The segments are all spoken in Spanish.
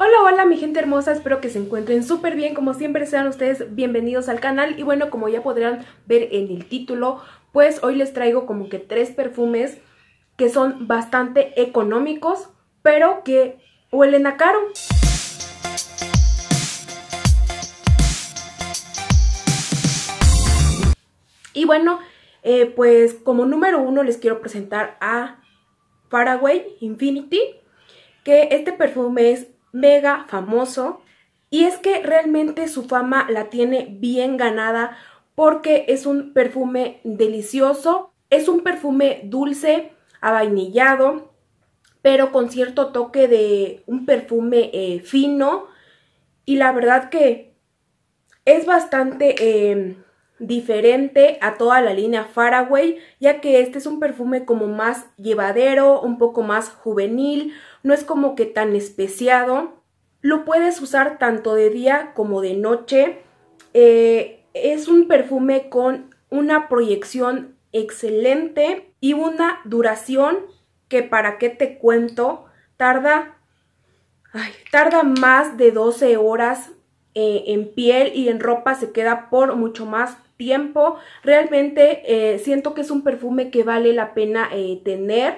Hola, hola mi gente hermosa, espero que se encuentren súper bien, como siempre sean ustedes bienvenidos al canal y bueno, como ya podrán ver en el título, pues hoy les traigo como que tres perfumes que son bastante económicos, pero que huelen a caro. Y bueno, eh, pues como número uno les quiero presentar a Faraway Infinity, que este perfume es mega famoso y es que realmente su fama la tiene bien ganada porque es un perfume delicioso, es un perfume dulce, avainillado, pero con cierto toque de un perfume eh, fino y la verdad que es bastante em, diferente a toda la línea Faraway, ya que este es un perfume como más llevadero, un poco más juvenil, no es como que tan especiado. Lo puedes usar tanto de día como de noche. Eh, es un perfume con una proyección excelente y una duración que para qué te cuento tarda ay, tarda más de 12 horas eh, en piel y en ropa se queda por mucho más tiempo realmente eh, siento que es un perfume que vale la pena tener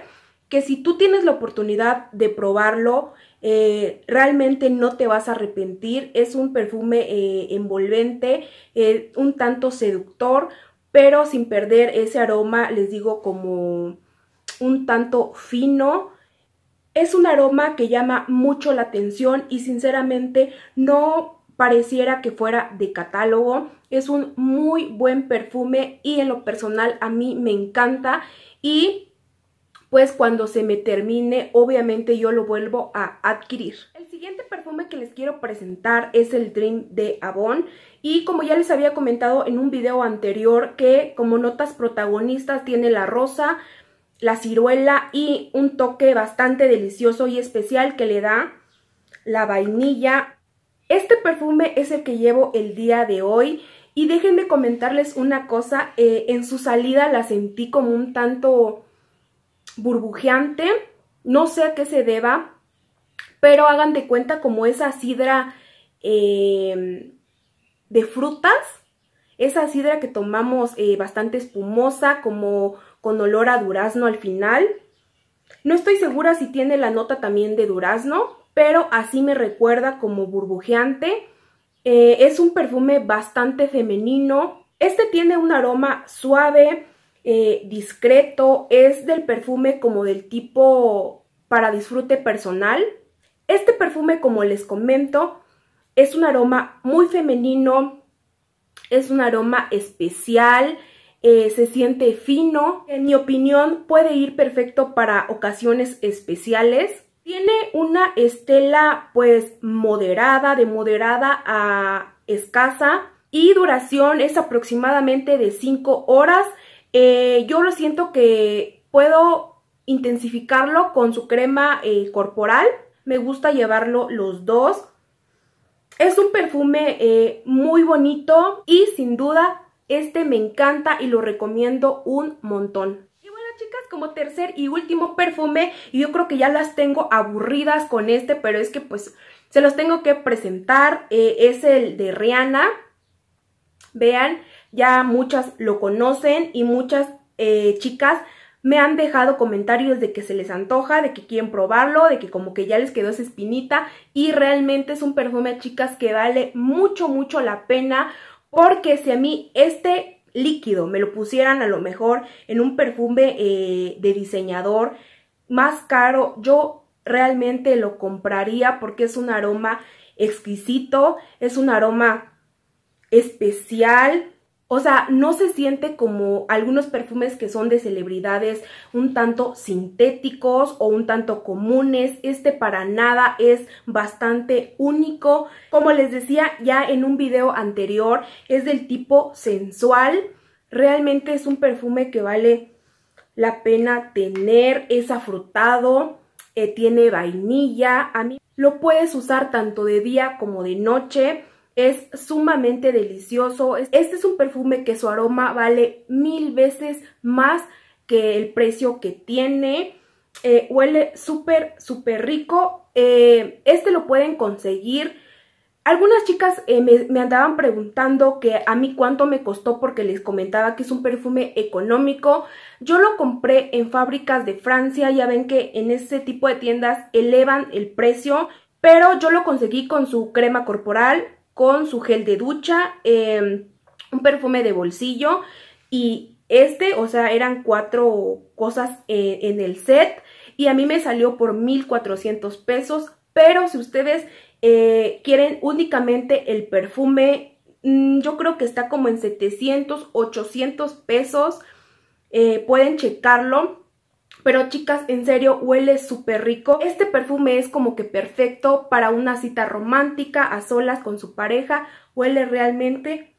que si tú tienes la oportunidad de probarlo, eh, realmente no te vas a arrepentir. Es un perfume eh, envolvente, eh, un tanto seductor, pero sin perder ese aroma, les digo, como un tanto fino. Es un aroma que llama mucho la atención y sinceramente no pareciera que fuera de catálogo. Es un muy buen perfume y en lo personal a mí me encanta y pues cuando se me termine, obviamente yo lo vuelvo a adquirir. El siguiente perfume que les quiero presentar es el Dream de Avon. Y como ya les había comentado en un video anterior, que como notas protagonistas tiene la rosa, la ciruela y un toque bastante delicioso y especial que le da la vainilla. Este perfume es el que llevo el día de hoy. Y déjenme comentarles una cosa, eh, en su salida la sentí como un tanto burbujeante, no sé a qué se deba, pero hagan de cuenta como esa sidra em, de frutas, esa sidra que tomamos eh, bastante espumosa, como con olor a durazno al final. No estoy segura si tiene la nota también de durazno, pero así me recuerda como burbujeante. Eh, es un perfume bastante femenino. Este tiene un aroma suave, eh, discreto, es del perfume como del tipo para disfrute personal. Este perfume, como les comento, es un aroma muy femenino, es un aroma especial, eh, se siente fino. En mi opinión, puede ir perfecto para ocasiones especiales. Tiene una estela pues moderada, de moderada a escasa y duración es aproximadamente de 5 horas. Eh, yo lo siento que puedo intensificarlo con su crema eh, corporal. Me gusta llevarlo los dos. Es un perfume eh, muy bonito y sin duda este me encanta y lo recomiendo un montón y bueno chicas, como tercer y último perfume y yo creo que ya las tengo aburridas con este, pero es que pues se los tengo que presentar, es el de Rihanna, vean, ya muchas lo conocen y muchas eh, chicas me han dejado comentarios de que se les antoja, de que quieren probarlo, de que como que ya les quedó esa espinita y realmente es un perfume, chicas, que vale mucho, mucho la pena porque si a mí este líquido me lo pusieran a lo mejor en un perfume eh, de diseñador más caro, yo realmente lo compraría porque es un aroma exquisito, es un aroma especial, o sea, no se siente como algunos perfumes que son de celebridades un tanto sintéticos o un tanto comunes. Este para nada es bastante único. Como les decía ya en un video anterior, es del tipo sensual. Realmente es un perfume que vale la pena tener. Es afrutado, eh, tiene vainilla. A mí lo puedes usar tanto de día como de noche es sumamente delicioso. Este es un perfume que su aroma vale mil veces más que el precio que tiene. Eh, huele súper, súper rico. Eh, este lo pueden conseguir. Algunas chicas eh, me, andaban preguntando que a mí cuánto me costó porque les comentaba que es un perfume económico. Yo lo compré en fábricas de Francia, ya ven que en ese tipo de tiendas elevan el precio, pero yo lo conseguí con su crema corporal, con su gel de ducha, em, un perfume de bolsillo y este, o sea, eran cuatro cosas eh, en el set y a mí me salió por 1400 pesos, pero si ustedes eh, quieren únicamente el perfume, mm, yo creo que está como en 700, 800 pesos, eh, pueden checarlo. Pero chicas, en serio, huele súper rico. Este perfume es como que perfecto para una cita romántica, a solas, con su pareja. Huele realmente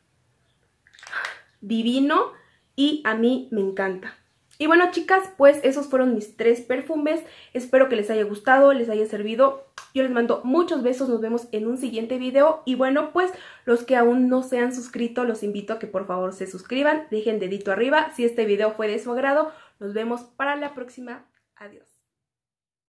divino y a mí me encanta. Y bueno chicas, pues esos fueron mis tres perfumes. Espero que les haya gustado, les haya servido. Yo les mando muchos besos, nos vemos en un siguiente video. Y bueno, pues los que aún no se han suscrito, los invito a que por favor se suscriban. Dejen dedito arriba. Si este video fue de su agrado, nos vemos para la próxima. Adiós.